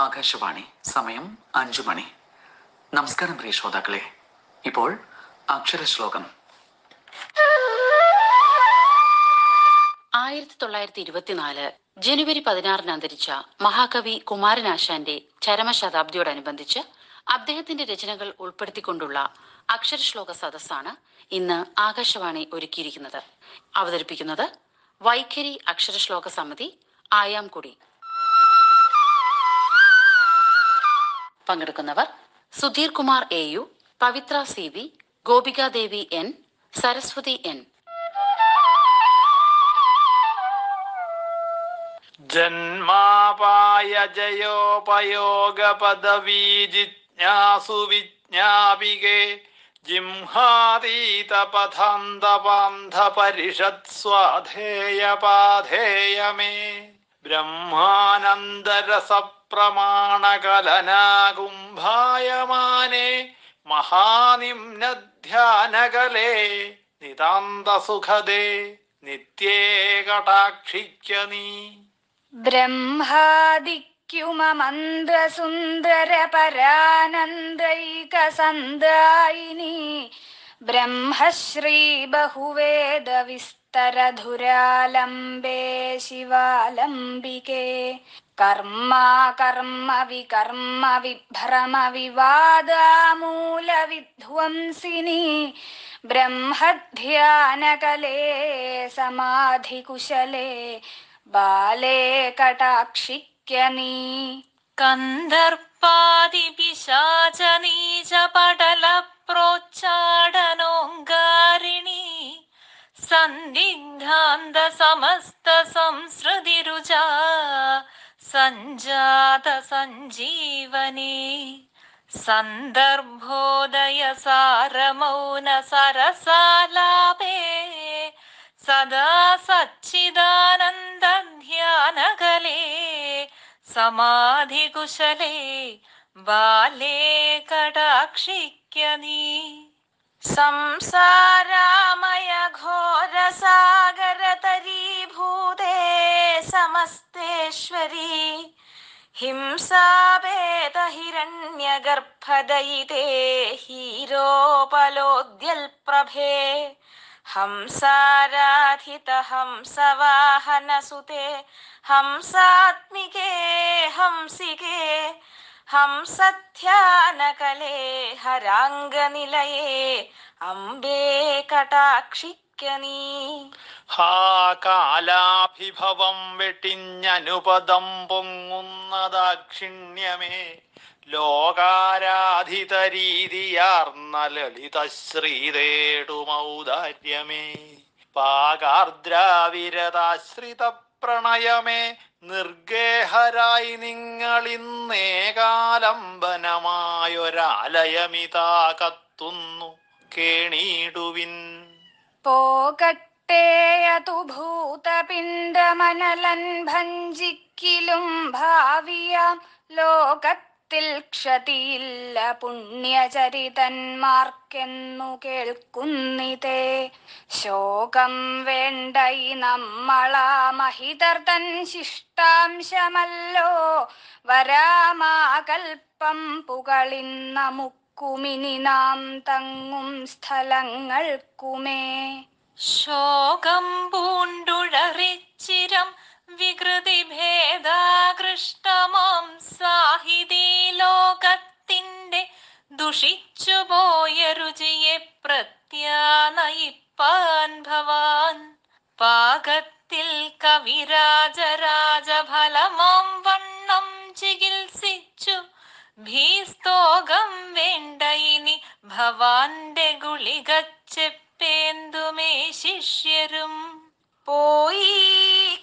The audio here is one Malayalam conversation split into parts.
ആകാശവാണി സമയം അഞ്ചു മണി നമസ്കാരം പ്രിയ ശ്രോതാക്കളെ ഇപ്പോൾ അക്ഷരശ്ലോകം ആയിരത്തി തൊള്ളായിരത്തി ഇരുപത്തിനാല് ജനുവരി പതിനാറിന് അന്തരിച്ച മഹാകവി കുമാരനാശാന്റെ ചരമശതാബ്ദിയോടനുബന്ധിച്ച് അദ്ദേഹത്തിന്റെ രചനകൾ ഉൾപ്പെടുത്തിക്കൊണ്ടുള്ള അക്ഷരശ്ലോക സദസ്സാണ് ഇന്ന് ആകാശവാണി ഒരുക്കിയിരിക്കുന്നത് അവതരിപ്പിക്കുന്നത് വൈഖരി അക്ഷരശ്ലോക സമിതി ആയാംകുടി പങ്കെടുക്കുന്നവർ Sudheer Kumar A U Pavithra C V Gopikadevi N Saraswathi N ജന്മാപായ ജയോപയോഗ പദവീ ജിജ്ഞാസു വിജ്ഞാപികേ ജിംഹാതീതപഥാന്തപാന്ധപരിഷത് സ്വാധേയ പാധേയ മേ ബ്രഹ്മാനന്ദരസ പ്രമാണകലനാകുംഭായമാനെ മഹാനിംനധ്യാനകലേ നിതാന്തസുഖദേ നിത്യേ കടാക്ഷിക്ക നീ ബ്രഹ്മാദിക്യുമന്ത്രസുന്ദരപരാനന്ദൈകസന്ദായിനി ബ്രഹ്മശ്രീ ബഹുവേദ उत्तरधुरालम्बे शिवालम्बिके कर्मा कर्म विकर्म विभ्रम विवादामूलविध्वंसिनि ब्रह्मध्यानकले समाधिकुशले बाले कटाक्षिक्यनि कन्दर्पादिपिशाचनी च पटल सन्दिग्धा समस्त संसृतिरुजा सञ्जात सञ्जीवने सन्दर्भोदयसारमौन सारमौन सरसालापे सदा सच्चिदानन्दध्यानकले समाधिकुशले बाले कटाक्षिक्यनी സംസാരാമയ ഘോരസാഗരതരീഭൂതേ സമസ്തേശ്വരി ഹിംസാഭേദഹിരണ്യഗർഭദയിതേ ഹീരോപലോദ്യൽപ്രഭേ ഹംസാരാധിത ഹംസവാഹനസുതേ ഹംസാത്മികേ ഹംസികേ ഹംസധ്യാനകലേ ഹരാംഗനിലയേ അംബേ കടാക്ഷി ഹാകാലാഭിഭവം വെട്ടിഞ്ഞനുപദം പൊങ്ങുന്നതാക്ഷിണ്യമേ ലോകാരാധിത രീതിയാർന്ന ലളിത ശ്രീതേടുമൗദാര്യമേ പാകാർദ്രാവിരതാശ്രിത പ്രണയമേ നിർഗേഹരായി നിങ്ങൾ ഇന്നേകാലംബനമായൊരാലയമിതാ കത്തുന്നു കേണീടുവിൻ പോകട്ടേയതു അതു ഭൂതപിണ്ഡമനലൻ ഭഞ്ചിക്കിലും ഭാവിയാം ലോകത്ത് ത്തിൽ ക്ഷതിയില്ല പുണ്യചരിതന്മാർക്കെന്നു കേൾക്കുന്നിതേ ശോകം വേണ്ടൈ നമ്മളാ മഹിതർതൻ ശിഷ്ടാംശമല്ലോ വരാമാകൽപ്പം പുകളിന്ന മുക്കുമിനി നാം തങ്ങും സ്ഥലങ്ങൾക്കുമേ ശോകം പൂണ്ടുഴറിച്ചിരം വികൃതി വികൃതിഭേദാകൃഷ്ടമാം സാഹിതി ലോകത്തിന്റെ ദുഷിച്ചുപോയ രുചിയെ പ്രത്യാനയിപ്പാൻ ഭവാൻ പാകത്തിൽ കവിരാജരാജഫലമാം വണ്ണം ചികിത്സിച്ചു ഭീസ്തോകം വേണ്ട ഇനി ഭവാന്റെ ഗുളികച്ചെപ്പേന്തുമേ ശിഷ്യരും പോയി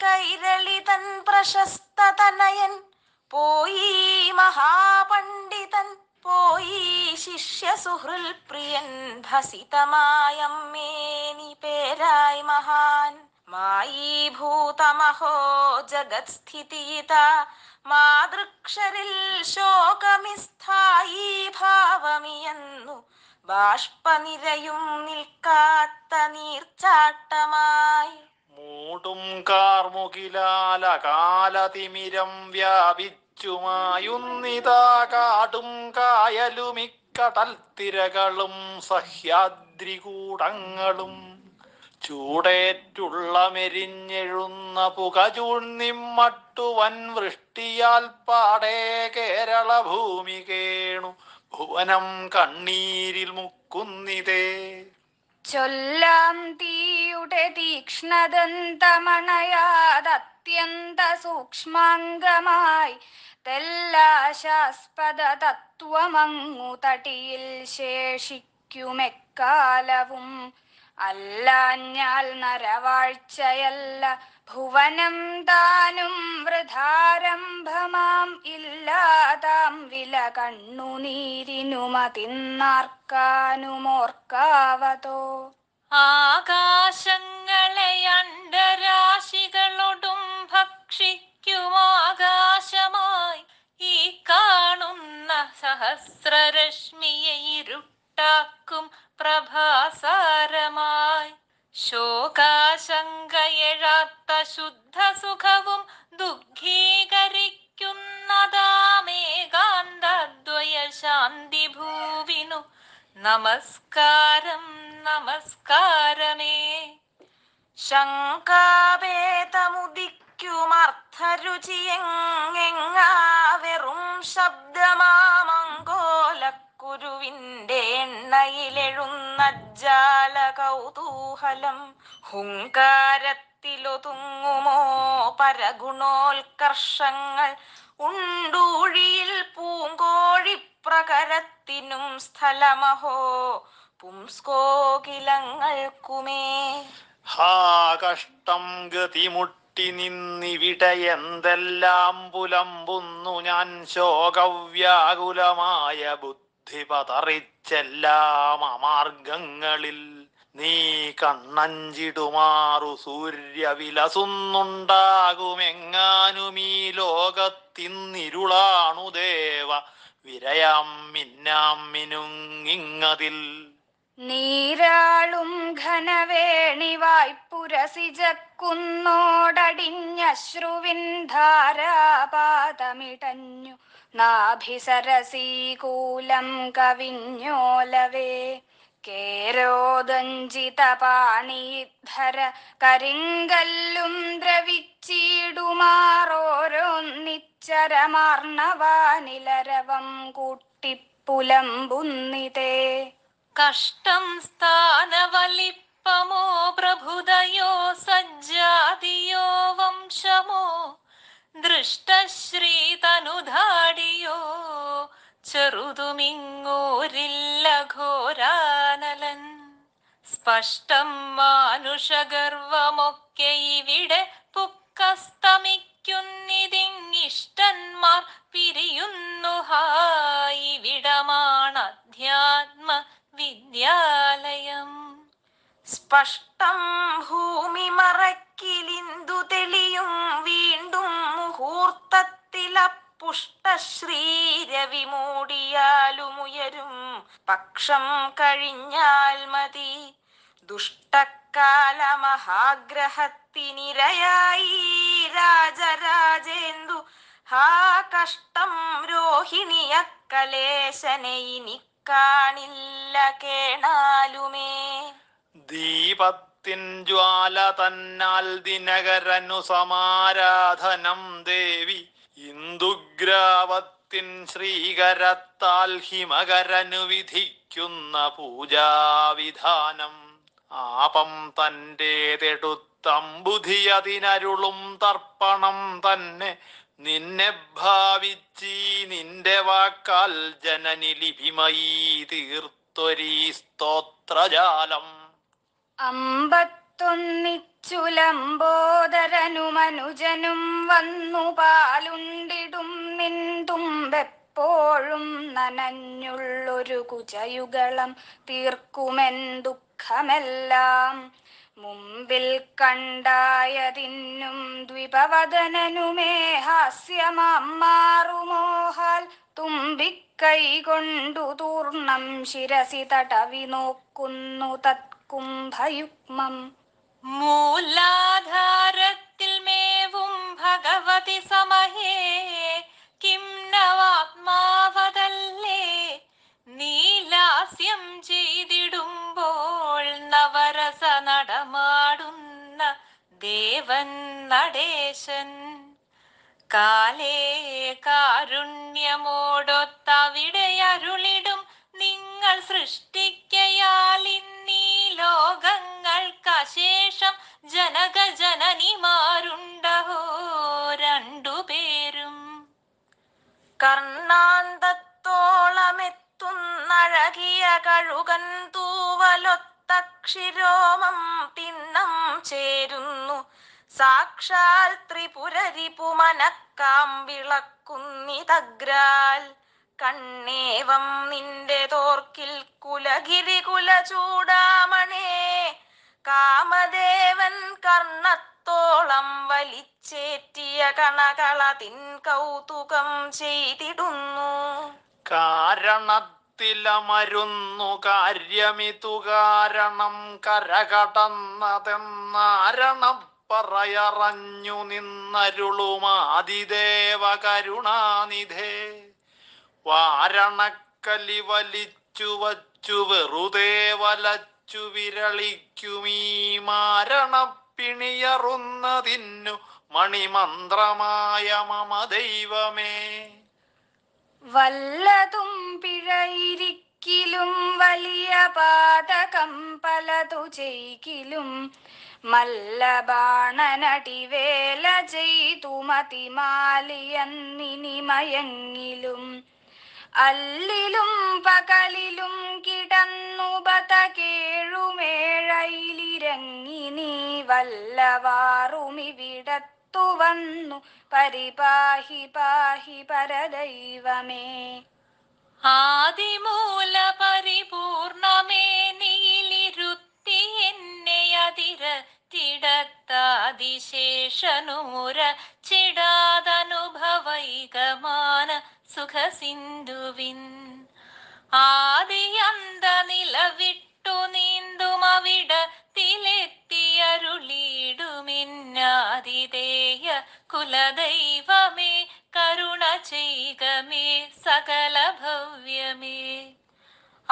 കൈരളി തൻ പ്രശസ്ത തനയൻ പോയി മഹാപണ്ഡിതൻ പോയി ശിഷ്യ സുഹൃൽ പ്രിയൻ ഭസിതമായമ്മേനി പേരായി മഹാൻ മായി ജഗത് ജഗത്സ്ഥിതിയിത മാതൃക്ഷരിൽ ശോകമിസ്ഥായി ഭാവമിയെന്നു ബാഷ്പനിരയും നിൽക്കാത്ത നീർച്ചാട്ടമായി മൂടും കാർമുകിലാല കാലതിമിരം വ്യാപിച്ചുമായുന്നിതാ കാടും കായലുമിക്കടൽ തിരകളും സഹ്യാദ്രികൂടങ്ങളും ചൂടേറ്റുള്ള മെരിഞ്ഞെഴുന്ന പുകചൂഴ്ന്നിമ്മട്ടുവൻ വൃഷ്ടിയാൽ പാടേ കേരള ഭൂമി കേണു ഭുവനം കണ്ണീരിൽ മുക്കുന്നിതേ ചൊല്ലാം തീയുടെ തീക്ഷ്ണദന്തമണയാതത്യന്ത സൂക്ഷ്മാംഗമായി തെല്ലാശാസ്പദ തത്വമങ്ങു തടിയിൽ ശേഷിക്കുമെക്കാലവും അല്ലാഞ്ഞാൽ നരവാഴ്ചയല്ല ഭുവനം താനും വൃഥാരംഭമാം ഇല്ലാതാം വില കണ്ണുനീരിനുമതിന്നാർക്കാനുമോർക്കാവതോ ആകാശങ്ങളെ അണ്ടരാശികളോടും ഭക്ഷിക്കുമാകാശമായി ഈ കാണുന്ന സഹസ്രരശ്മിയെ ഇരുട്ട് ഉണ്ടാക്കും പ്രഭാസാരമായി ശോകാശങ്കയെഴാത്ത സുഖവും ദുഃഖീകരിക്കുന്നതാമേകാന്തദ്വയ ശാന്തി ഭൂവിനു നമസ്കാരം നമസ്കാരമേ ശങ്കാഭേദമുദിക്കുമർത്ഥരുചിയെങ്ങെങ്ങാ വെറും ശബ്ദമാ ഗുരുവിന്റെ എണ്ണയിലെഴുന്നജ്ജാല കൗതൂഹലം ഹുങ്കാരത്തിലൊതുങ്ങുമോ പരഗുണോത്കർഷങ്ങൾ ഉണ്ടൂഴിയിൽ പൂങ്കോഴിപ്രകരത്തിനും സ്ഥലമഹോ പുംസ്കോകിലങ്ങൾക്കുമേ ഹാ കഷ്ടം ഗതിമുട്ടി നിന്നിവിടെ എന്തെല്ലാം പുലമ്പുന്നു ഞാൻ ശോകവ്യാകുലമായ ബുദ്ധി ബുദ്ധിപതറിച്ചെല്ലാം അമാർഗങ്ങളിൽ നീ കണ്ണഞ്ചിടുമാറു സൂര്യ വിലസുന്നുണ്ടാകുമെങ്ങാനുമീ ലോകത്തിന്നിരുളാണു ദേവ വിരയാം മിന്നാം മിനുങ്ങിങ്ങതിൽ നീരാളും ഘനവേണി വായ്പുരസിജക്കുന്നോടടിഞ്ഞശ്രുവിൻ ധാരാപാതമിടഞ്ഞു നാഭിസരസീകൂലം കവിഞ്ഞോലവേ കേരോദഞ്ചിതപാണീധര കരിങ്കല്ലും ദ്രവിച്ചിടുമാറോരോന്നിച്ചരമാർണവാനിലരവം കൂട്ടിപ്പുലമ്പുന്നിതേ കഷ്ടം സ്ഥാനവലിപ്പമോ പ്രഭുതയോ സജ്ജാതിയോ വംശമോ ദൃഷ്ടശ്രീതനുധാടിയോ ചെറുതുമിങ്ങോരില്ല ഘോരാനലൻ സ്പഷ്ടം മാനുഷഗർവമൊക്കെ ഇവിടെ പുക്കസ്തമിക്കുന്നിതിങ്ങിഷ്ടന്മാർ പിരിയുന്നു ഹാ ഇവിടമാണ് അധ്യാത്മ വിദ്യാ സ്പഷ്ടം ഭൂമി മറക്കിലിന്തു തെളിയും വീണ്ടും മുഹൂർത്തത്തിലപ്പുഷ്ടശ്രീരവി മൂടിയാലുമുയരും പക്ഷം കഴിഞ്ഞാൽ മതി ദുഷ്ടക്കാല മഹാഗ്രഹത്തിനിരയായി രാജരാജേന്ദു ഹാ കഷ്ടം രോഹിണിയ കലേശനെ ഇനി കാണില്ല കേണാലുമേ ദീപത്തിൻ ജ്വാല തന്നാൽ ദിനകരനു സമാരാധനം ദേവി ഇന്ദുഗ്രാവത്തിൻ ശ്രീകരത്താൽ ഹിമകരനു വിധിക്കുന്ന പൂജാവിധാനം ആപം തൻ്റേതെടുത്തമ്പുധിയതിനരുളും തർപ്പണം തന്നെ നിന്നെ ഭാവിച്ചീ നിന്റെ വാക്കാൽ ജനനി ലിപിമയീ തീർത്തൊരീ സ്തോത്രജാലം അമ്പത്തൊന്നിച്ചുലമ്പോദരനുമനുജനും വന്നു പാലുണ്ടിടും നിന്തുമ്പെപ്പോഴും നനഞ്ഞുള്ളൊരു കുചയുഗളം തീർക്കുമെൻ ദുഃഖമെല്ലാം മുമ്പിൽ കണ്ടായതിന്നും ദ്വിപവദനനുമേ ഹാസ്യമാം മാറുമോഹാൽ തുമ്പിക്കൈ കൊണ്ടു തൂർണം ശിരസി തടവി നോക്കുന്നു തത് കുംഭയുഗ്മം മൂലാധാരത്തിൽ മേവും ഭഗവതി സമഹേ കിം നവാത്മാവതല്ലേ നീലാസ്യം ചെയ്തിടുമ്പോൾ നവരസ നടമാടുന്ന ദേവൻ നടേശൻ കാലേ കാരുണ്യമോടൊത്തവിടെ അരുളിടും നിങ്ങൾ സൃഷ്ടിക്കയാൽ ഇന്നീ ലോകങ്ങൾക്കശേഷം ജനകജനനിമാരുണ്ടഹോ രണ്ടുപേരും കർണാന്തത്തോളമെത്തുന്നഴകിയ കഴുകൻ ക്ഷിരോമം തിന്നം ചേരുന്നു സാക്ഷാൽ ത്രിപുരരിപുമനക്കാം വിളക്കുന്നിതഗ്രാൽ കണ്ണേവം നിന്റെ തോർക്കിൽ കുലഗിരി കുലചൂടാമണേ കാമദേവൻ കർണത്തോളം വലിച്ചേറ്റിയ തിൻ കൗതുകം ചെയ്തിടുന്നു കാരണത്തിലമരുന്നു കാര്യമിതു കാരണം കരകടന്നതെന്നാരണം പറയറഞ്ഞു നിന്നരുളുമാതിദേവ കരുണാനിധേ വാരണക്കലി വലിച്ചു വച്ചു വെറുതെ വലച്ചു വിരളിക്കുമീ മാരണപ്പിണിയറുന്നതിന്നു മണിമന്ത്രമായ മമ ദൈവമേ വല്ലതും പിഴയിരിക്കിലും വലിയ പാതകം പലതു ചെയ്ക്കിലും മല്ലബാണനടിവേല ചെയ്തു മതിമാലിയന്നിനി മയങ്ങിലും അല്ലിലും പകലിലും കിടന്നുപത കേഴുമേഴയിലിരങ്ങി നീ വല്ലവാറുമിവിടത്തു വന്നു പരിപാഹി പാഹി പരദൈവമേ ആദിമൂല പരിപൂർണമേ നീലിരുത്തി എന്നെ അതിര തിടത്താതിശേഷനൂര ചിടാതനുഭവൈകമാന സുഖസിന്ധുവിൻ ആദിയന്ത നിലവിട്ടു നീന്തുമവിടത്തിലെത്തിയരുളീടുമിന്നാതിദേയ കുലദൈവമേ കരുണ ചെയ്കമേ സകല ഭവ്യമേ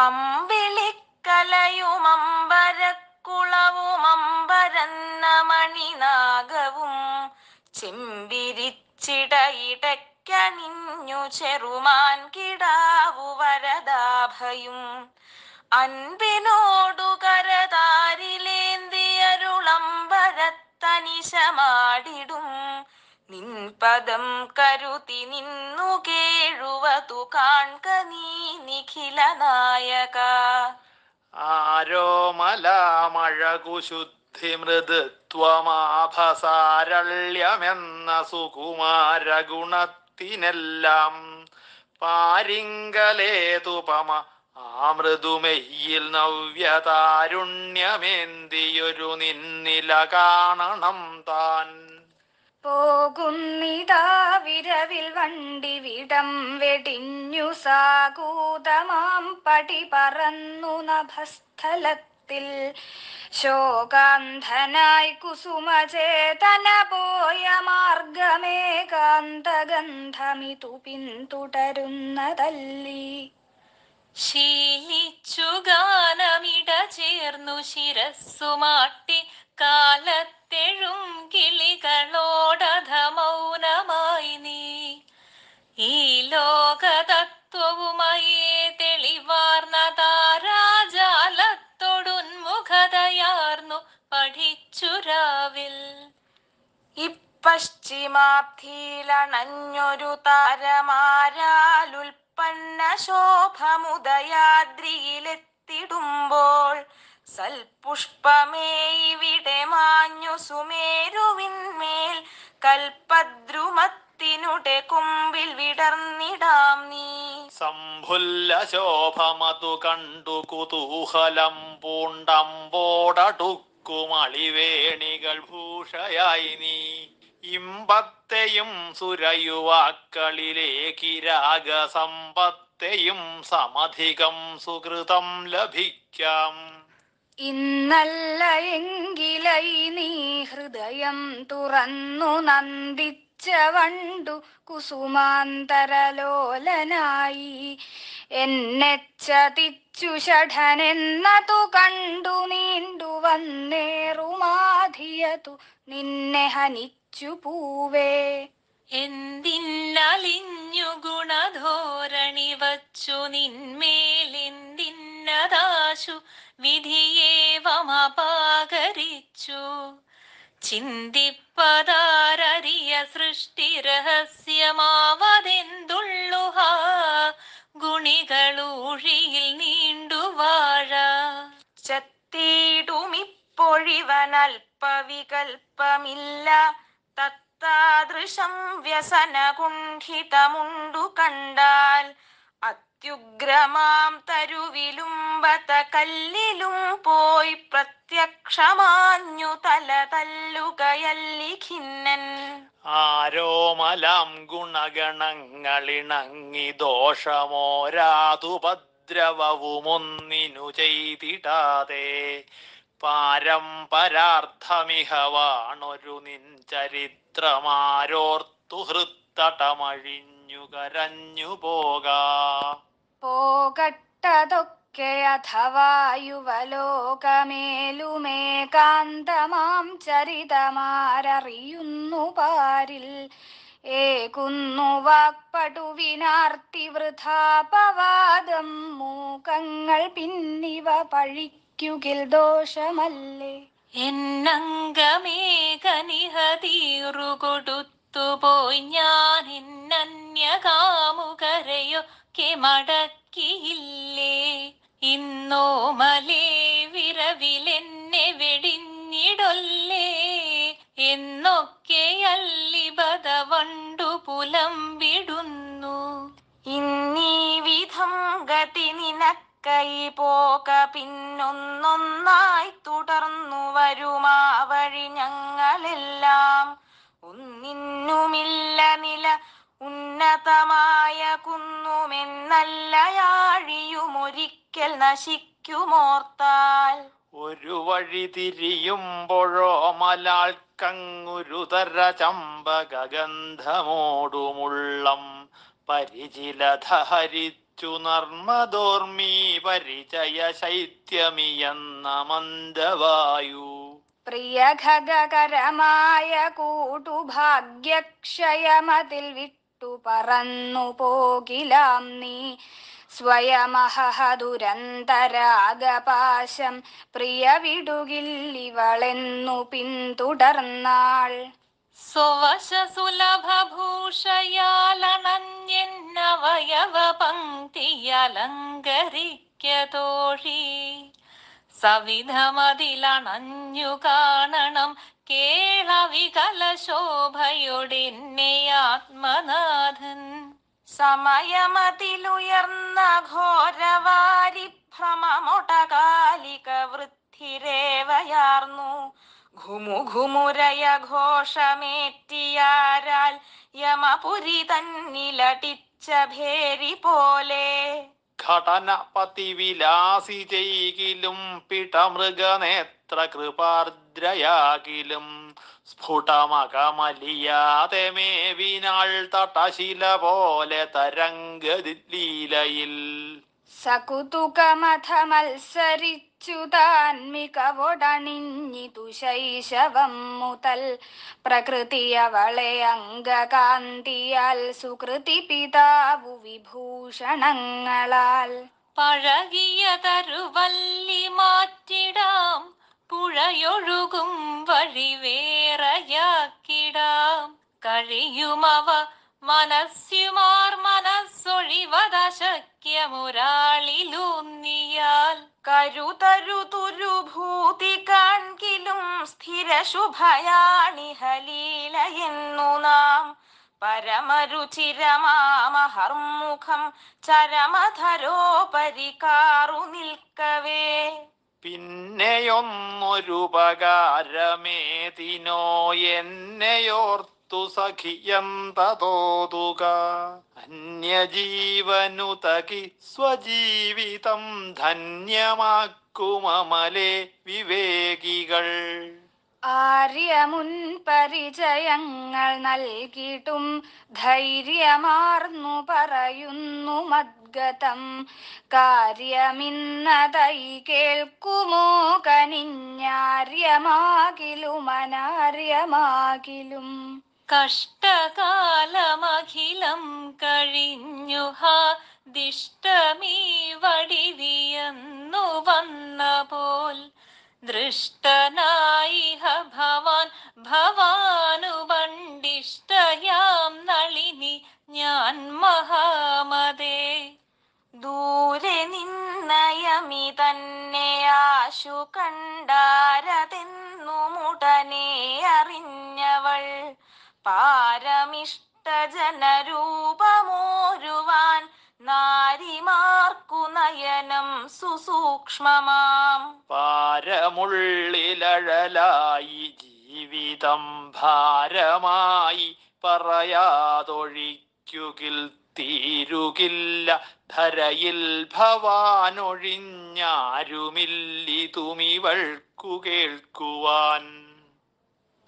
അമ്പിളിക്കലയും അമ്പരക്കുളവും അമ്പരന്ന മണിനാഗവും ചെമ്പിരിച്ചിടയിടയ്ക്കണിഞ്ഞു ചെറുമാൻ കിടാവു വരദാഭയും അൻപിനോടു കരതാരിലേന്തിയരുളംബരത്തനിശമാടിടും നിൻ പദം കരുതി നിന്നു കേഴുവതു കാൺക നീ നിഖില നായക ആരോമല മഴകുശുദ്ധി മൃദു ത്വമാഭസാരള്യമെന്ന സുകുമാരഗുണത്തിനെല്ലാം പാരിങ്കലേതുപമ ആമൃതുമെയ്യിൽ നവ്യതാരുണ്യമേന്തിയൊരു നിന്നില കാണണം താൻ പോകുന്നിതാ വിരവിൽ വണ്ടി വിടം വെടിഞ്ഞു സാകൂതമാം പടി പറന്നു നഭസ്ഥലത്ത് ത്തിൽ ശോകാന്ധനായി കുസുമചേതന പോയ മാർഗമേ കാന്തഗന്ധമിതു പിന്തുടരുന്നതല്ലി ശീലിച്ചു ഗാനമിട ചേർന്നു ശിരസ്സുമാട്ടി കാലത്തെഴും കിളികളോടധ മൗനമായി നീ ഈ ലോകതത്വവുമായി തെളിവാർന്ന താര കലർന്നു പഠിച്ചു രാവിൽ ഇപ്പശ്ചിമാബ്ധിയിലണഞ്ഞൊരു താരമാരാലുൽപ്പന്ന ശോഭമുദയാദ്രിയിലെത്തിടുമ്പോൾ സൽപുഷ്പമേ ഇവിടെ മാഞ്ഞു സുമേരുവിൻമേൽ കൽപദ്രുമത്ത് ഭക്തിനുടെ കൊമ്പിൽ വിടർന്നിടാം നീ സംഭുല്ല ശോഭമതു കണ്ടു കുതൂഹലം പൂണ്ടമ്പോടടുക്കുമളിവേണികൾ ഭൂഷയായി നീ ഇമ്പത്തെയും കിരാഗ സമ്പത്തെയും സമധികം സുഹൃതം ലഭിക്കാം ഇന്നല്ല എങ്കിലൈ നീ ഹൃദയം തുറന്നു നന്ദി ചവണ്ടു കുസുമാന്തരലോലനായി എന്നെ ചതിച്ചു ഷഠനെന്നതു കണ്ടു നീണ്ടു വന്നേറുമാധിയതു നിന്നെ ഹനിച്ചു പൂവേ എന്തിന്നലിഞ്ഞു ഗുണധോരണി വച്ചു നിന്മേലെന്തിന്നതാശു വിധിയേവമപാകരിച്ചു ചിന്തിപ്പതാരറിയ സൃഷ്ടി രഹസ്യമാവതെന്തുള്ളുഹ ഗുണികളൂഴിയിൽ നീണ്ടുവാഴ ചത്തിടുമിപ്പൊഴിവനൽപ്പവികൽപ്പമില്ല തത്താദൃശം വ്യസനകുണ്ഠിതമുണ്ടു കണ്ടാൽ അത്യുഗ്രമാം തരുവിലും ബത കല്ലിലും പോയി പ്രത്യ പ്രത്യക്ഷമാഞ്ഞു തല തല്ലുകയല്ലി ഖിന്നൻ ആരോമലാം ഗുണഗണങ്ങളിണങ്ങി ദോഷമോരാതുപദ്രവവുമൊന്നിനു ചെയ്തിടാതെ പാരമ്പരാർത്ഥമിഹവാണൊരു നിൻ ചരിത്രമാരോർത്തു ഹൃത്തടമഴിഞ്ഞു കരഞ്ഞു പോകാ പോകട്ടതൊക്കെ യുവലോകമേലുമേകാന്തമാം ചരിതമാരറിയുന്നു പാരിൽ ഏകുന്നു വാക്പടുവിനാർത്തി വൃഥാപവാദം മൂക്കങ്ങൾ പിന്നിവ പഴിക്കുകിൽ ദോഷമല്ലേ എന്നംഗമേകനിഹതീറുകൊടുത്തുപോയി ഞാൻ എന്നന്യകാമുകരയൊക്കെ മടക്കിയില്ലേ ഇന്നോ ഇന്നോമലേ വിറവിലെന്നെ വെടിഞ്ഞിടൊല്ലേ എന്നൊക്കെ അല്ലിബത വണ്ടു പുലമ്പിടുന്നു ഇന്നീ വിധം ഗതി നിനക്കൈ പോക പിന്നൊന്നൊന്നായി തുടർന്നു വരുമാ വഴി ഞങ്ങളെല്ലാം ഒന്നിന്നുമില്ല നില ഉന്നതമായ കുന്നുമെന്നല്ലയാഴിയുമൊരിക്കൽ നശിക്കുമോർത്താൽ ഒരു വഴി തിരിയുമ്പോഴോ മലാൾ കങ്ങുരുതര ചമ്പകഗന്ധമോടുമുള്ളം പരിചിലധ നർമ്മദോർമീ പരിചയ ശൈത്യമിയെന്ന മന്ദവായു പ്രിയ ഘകരമായ കൂട്ടുഭാഗ്യക്ഷയമതിൽ വിട്ടു വിട്ടു പറന്നു പോകിലാം നീ സ്വയമഹ ദുരന്തരാഗപാശം പ്രിയ വിടുകിൽ ഇവളെന്നു പിന്തുടർന്നാൾ സുവശസുലഭൂഷയാലണഞ്ഞെന്നവയവ പങ്ക്തിയലങ്കരിക്കതോഴി സവിധമതിലണഞ്ഞു കാണണം കേളവികലശോഭയൊടെന്നെ ആത്മനാഥൻ സമയമതിലുയർന്ന ഘോരവാരി വൃദ്ധിരേവയാർന്നു ഘുമു ഘുമുരയ ഘോഷമേറ്റിയാരാൽ യമപുരി തന്നിലടിച്ച ഭേരി പോലെ ഘടനപതിവിലാസിജയിലും പിടമൃഗനേത്ര കൃപാർദ്രയാകിലും സ്ഫുടമകമലിയാതെ മേവിനാൾ തടശില പോലെ തരംഗലീലയിൽ സകുതുകമഥ മത്സരിച്ച് ച്യുതാന്മികവൊടണിഞ്ഞിതു ശൈശവം മുതൽ അവളെ അംഗകാന്തിയാൽ സുകൃതി പിതാവു വിഭൂഷണങ്ങളാൽ പഴകിയ തരുവല്ലി മാറ്റിടാം പുഴയൊഴുകും വഴി വേറയാക്കിടാം കഴിയുമവ മനസ്സുമാർ മനസ്സൊഴിവതശക്യമൊരാളിലൂന്നിയാൽ കരുതരുതുരുഭൂതി കാൺകിലും എന്നു നാം പരമരുചിരമാമഹർമുഖം ചരമധരോപരി കാറു നിൽക്കവേ പിന്നെയൊന്നൊരുപകാരമേതിനോ എന്നെയോർത്ത് തു സഖിയം തതോതുക അന്യജീവനുതകി സ്വജീവിതം ധന്യമാക്കുമലേ വിവേകികൾ ആര്യമുൻ പരിചയങ്ങൾ നൽകിയിട്ടും ധൈര്യമാർന്നു പറയുന്നു മദ്ഗതം കാര്യമിന്നതൈ കേൾക്കുമോ കനിഞ്ഞാര്യമാകിലും അനാര്യമാകിലും കഷ്ടകാലമഖിലം കഴിഞ്ഞുഹ ദിഷ്ടമീ വടിവിയന്നു വന്ന പോൽ ദൃഷ്ടനായിഹ ഭവാൻ ഭവാനു പണ്ടിഷ്ടയാം നളിനി ഞാൻ മഹാമതേ ദൂരെ നിന്നയമി തന്നെ ആശു മുടനെ അറിഞ്ഞവൾ പാരമിഷ്ടജനരൂപമോരുവാൻ നാരിമാർക്കു നയനം സുസൂക്ഷ്മമാം പാരമുള്ളിലഴലായി ജീവിതം ഭാരമായി പറയാതൊഴിക്കുകിൽ തീരുകില്ല ധരയിൽ തുമിവൾക്കു കേൾക്കുവാൻ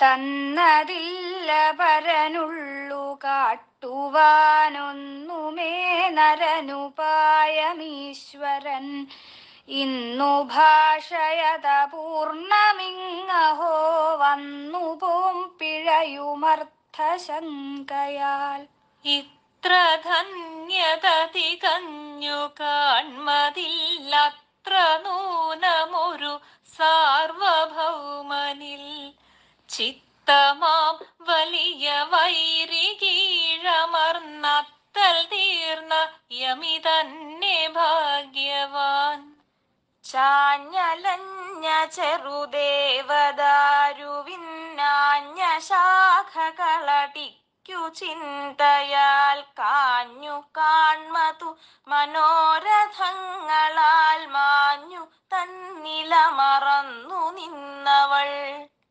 തന്നതിൽ ഫലപരനുള്ളു കാട്ടുവാനൊന്നുമേ നരനുപായമീശ്വരൻ ഇന്നു ഭാഷയത പൂർണമിങ്ങഹോ വന്നു പോം പിഴയുമർത്ഥശങ്കയാൽ ഇത്ര ധന്യത തികഞ്ഞു കാൺമതില്ലത്ര നൂനമൊരു സാർവഭൗമനിൽ ചിത്ര ഉത്തമം വലിയ വൈരി കീഴമർന്നത്തൽ തീർന്ന യമി തന്നെ ഭാഗ്യവാൻ ചാഞ്ഞലഞ്ഞ ചെറുദേവദാരുവിന്നാഞ്ഞ ശാഖകളടിക്കു ചിന്തയാൽ കാഞ്ഞു കാൺമതു മനോരഥങ്ങളാൽ മാഞ്ഞു തന്നില മറന്നു നിന്നവൾ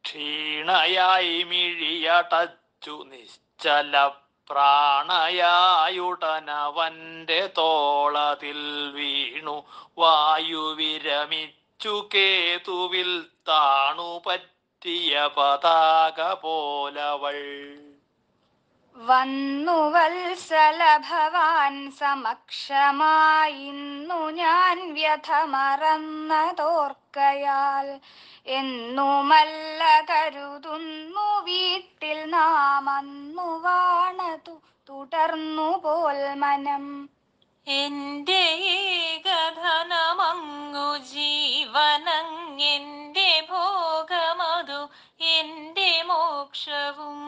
ക്ഷീണയായി മിഴിയടച്ചു നിശ്ചല പ്രാണയായുടനവന്റെ തോളതിൽ വീണു വായുവിരമിച്ചു കേതുവിൽ താണു പറ്റിയ പതാക പോലവൾ വന്നു വത്സല ഭവാൻ സമക്ഷമായിന്നു ഞാൻ വ്യഥമറന്നതോർക്കയാൽ മറന്നതോർക്കയാൽ എന്നുമല്ല കരുതുന്നു വീട്ടിൽ നാമന്നു വാണതു തുടർന്നു പോൽ മനം എന്റെ ഏകധനമങ്ങു ജീവനങ്ങെന്റെ ഭോഗമതു എന്റെ മോക്ഷവും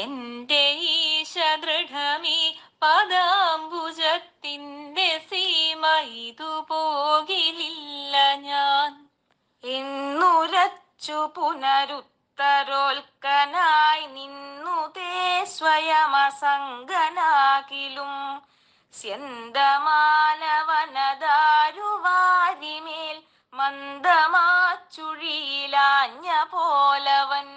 എന്റെ ഈശ ദൃഢമീ പദാംബുജത്തിന്റെ സീമ ഇതു പോകിലില്ല ഞാൻ എന്നുരച്ചു പുനരുത്തരോൽക്കനായി നിന്നു തേ സ്വയമസംഗനാകിലും സ്യന്തമാനവനദാരുവാരിമേൽ ചുഴിയിലാഞ്ഞ പോലവൻ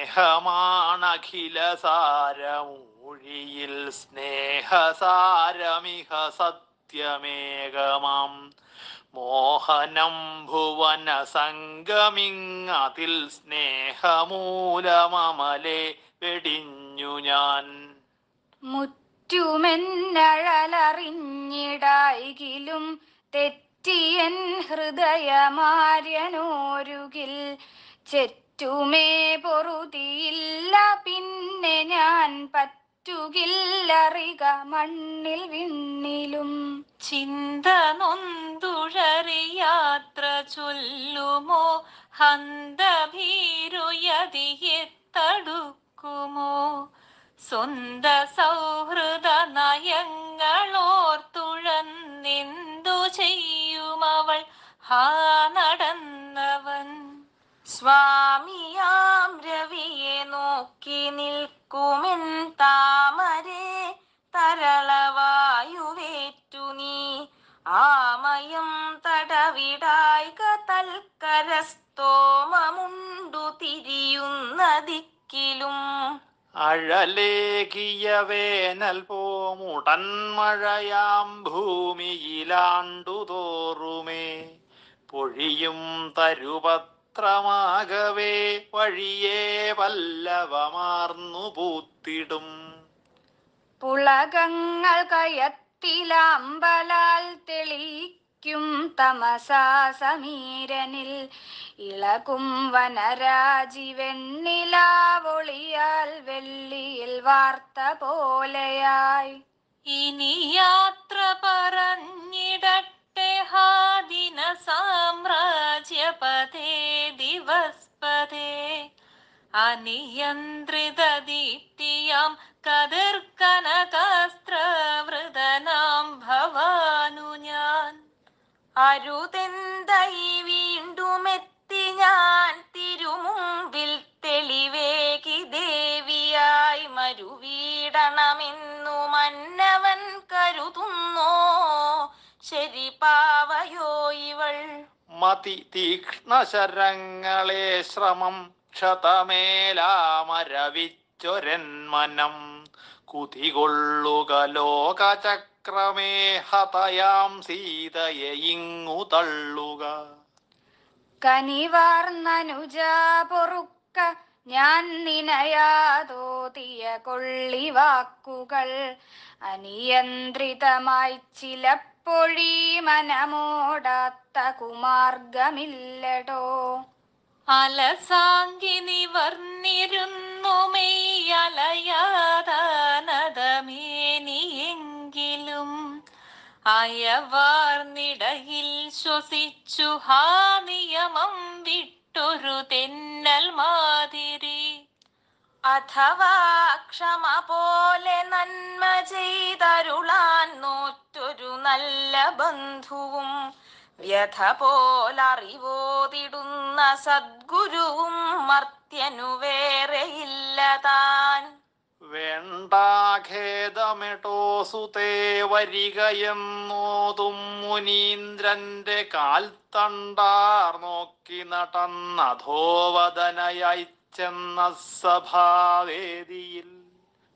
സ്നേഹമാണഖില സാരമൂഴിയിൽ സ്നേഹസാരമിഹ സത്യമേകമാം മോഹനം ഭുവന സംഗമിങ്ങതിൽ സ്നേഹമൂലമമലെ വെടിഞ്ഞു ഞാൻ മുറ്റുമെന്നഴലറിഞ്ഞിടായികിലും തെറ്റിയൻ ഹൃദയമാര്യനോരുകിൽ ചെറ്റ പറ്റുമേ പൊറുതിയില്ല പിന്നെ ഞാൻ പറ്റുകില്ലറിക മണ്ണിൽ വിണ്ണിലും ചിന്ത നൊന്തുഴറി യാത്ര ചൊല്ലുമോ ഹന്തഭീരുയതിയെത്തടുക്കുമോ സ്വന്ത സൗഹൃദ നയങ്ങളോർത്തുഴന്നിന്തു ചെയ്യുമവൾ ഹാ നടന്നവൻ സ്വാമിയാം രവിയെ നോക്കി നിൽക്കുമെൻ താമരെ തരളവായുവേറ്റു നീ ആമയം തടവിടായിക തൽക്കരസ്തോമമുണ്ടു തിരിയുന്ന ദിക്കിലും അഴലേകിയ വേനൽ പോമുടൻ മഴയാം ഭൂമിയിലാണ്ടുതോറുമേ പൊഴിയും തരുപത്ത് ത്രമാകവേ വഴിയേ വല്ലവമാർന്നു പൂത്തിടും പുളകങ്ങൾ കയത്തിലമ്പലാൽ തെളിക്കും തമസാ സമീരനിൽ ഇളകും വനരാജിവെണ്ണിലാവൊളിയാൽ വെള്ളിയിൽ വാർത്ത പോലെയായി ഇനി യാത്ര പറഞ്ഞിടട്ടെ ദേഹാദിന സാമ്രാജ്യപദേ ദിവസ്പദേ അനിയന്ത്രിത ദീപ്തിയാം കതിർക്കനകാസ്ത്രവൃതനാം ഭവാനു ഞാൻ അരുതെന്തൈ വീണ്ടുമെത്തി ഞാൻ തിരുമുമ്പിൽ തെളിവേകി ദേവിയായി മരുവീടണമെന്നു മന്നവൻ കരുതുന്നോ ശരി പാവയോ ഇവൾ മതി തീക്ഷ്ണ ശരങ്ങളെ ശ്രമം ക്ഷതമേലാമരവിച്ചൊരന്മനം കുതികൊള്ളുക ലോകചക്രമേ ഹതയാം സീതയെ ഇങ്ങു തള്ളുക കനിവാർന്നനുജാ പൊറുക്ക ഞാൻ നിനയാതോതിയ കൊള്ളിവാക്കുകൾ അനിയന്ത്രിതമായി ചില എപ്പോഴീ മനമോടാത്ത കുമാർഗമില്ലടോ അലസാങ്കി നിവർന്നിരുന്നു മെയ്യലയാതാനതമേനിയെങ്കിലും അയവാർന്നിടയിൽ ശ്വസിച്ചു ഹാ നിയമം വിട്ടൊരു തെന്നൽ മാതിരി അഥവാ ക്ഷമ പോലെ നന്മ ചെയ്തരുളാൻ നോറ്റൊരു നല്ല ബന്ധുവും വ്യഥ പോലറിവോതിടുന്ന സദ്ഗുരുവും മർത്യനു വേറെയില്ല താൻ വേണ്ടാഖേദമിട്ടോ സുതേ വരികയെന്നോതും മുനീന്ദ്രന്റെ കാൽത്തണ്ടാർ നോക്കി നടന്നധോവദനയായി ചെന്ന സഭാവേദിയിൽ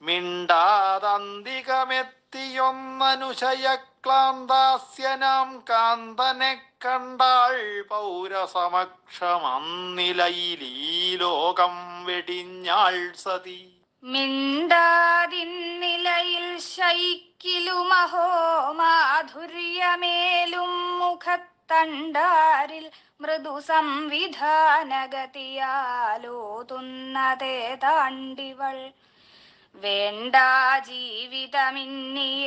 മിണ്ടാതന്തികമെത്തിയൊന്നനുശയക്ലാന്താസ്യനാം കാന്തനെ കണ്ടാൾ പൗരസമക്ഷമന്നിലയിലീ ലോകം വെടിഞ്ഞാൾ സതി മിണ്ടാതിന്നിലയിൽ ശൈക്കിലുമഹോ മാധുര്യമേലും മുഖത്ത് തണ്ടാരിൽ മൃദു സംവിധാനഗതിയാലോതുന്നതേ താണ്ടിവൾ വേണ്ട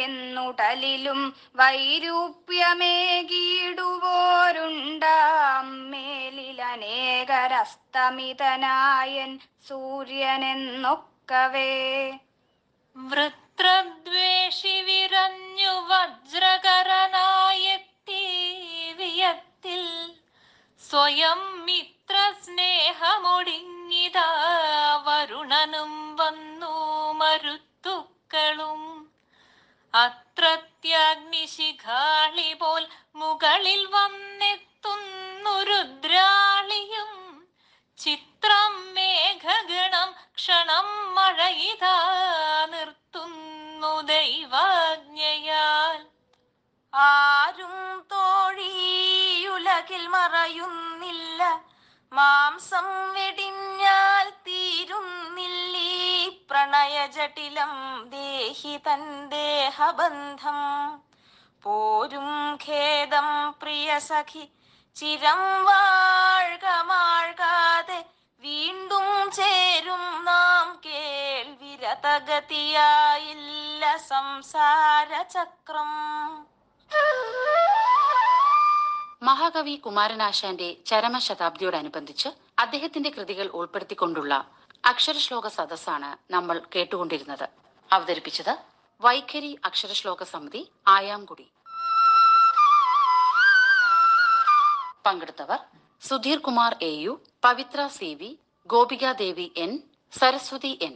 എന്നുടലിലും വൈരൂപ്യമേകിടുവോരുണ്ടാം മേലിലനേകരസ്തമിതനായൻ സൂര്യനെന്നൊക്കവേ വൃത്രദ്വേഷി വിറഞ്ഞു വജ്രകരനായ സ്വയം മിത്ര സ്നേഹമൊടുങ്ങിതാ വരുണനും വന്നു മരുത്തുക്കളും അത്രത്യഗ്നിശിഖാളി പോൽ മുകളിൽ വന്നെത്തുന്നു രുദ്രാളിയും ചിത്രം മേഘഗണം ക്ഷണം മഴയിതാ നിർത്തുന്നു ദൈവാജ്ഞയാൽ ആരും തോഴിയുലകിൽ മറയുന്നില്ല മാംസം വെടിഞ്ഞാൽ തീരുന്നില്ലീ ജട്ടിലം ദേഹി തൻ ദേഹബന്ധം പോരും ഖേദം പ്രിയ സഖി ചിരം വാഴകമാഴകാതെ വീണ്ടും ചേരും നാം കേൾവിരതഗതിയായില്ല ചക്രം മഹാകവി കുമാരനാശാന്റെ ചരമശതാബ്ദിയോടനുബന്ധിച്ച് അദ്ദേഹത്തിന്റെ കൃതികൾ ഉൾപ്പെടുത്തിക്കൊണ്ടുള്ള അക്ഷരശ്ലോക സദസ്സാണ് നമ്മൾ കേട്ടുകൊണ്ടിരുന്നത് അവതരിപ്പിച്ചത് വൈഖരി അക്ഷരശ്ലോക സമിതി ആയാംകുടി പങ്കെടുത്തവർ Sudheer Kumar A U Pavithra C V Gopikadevi N Saraswathi N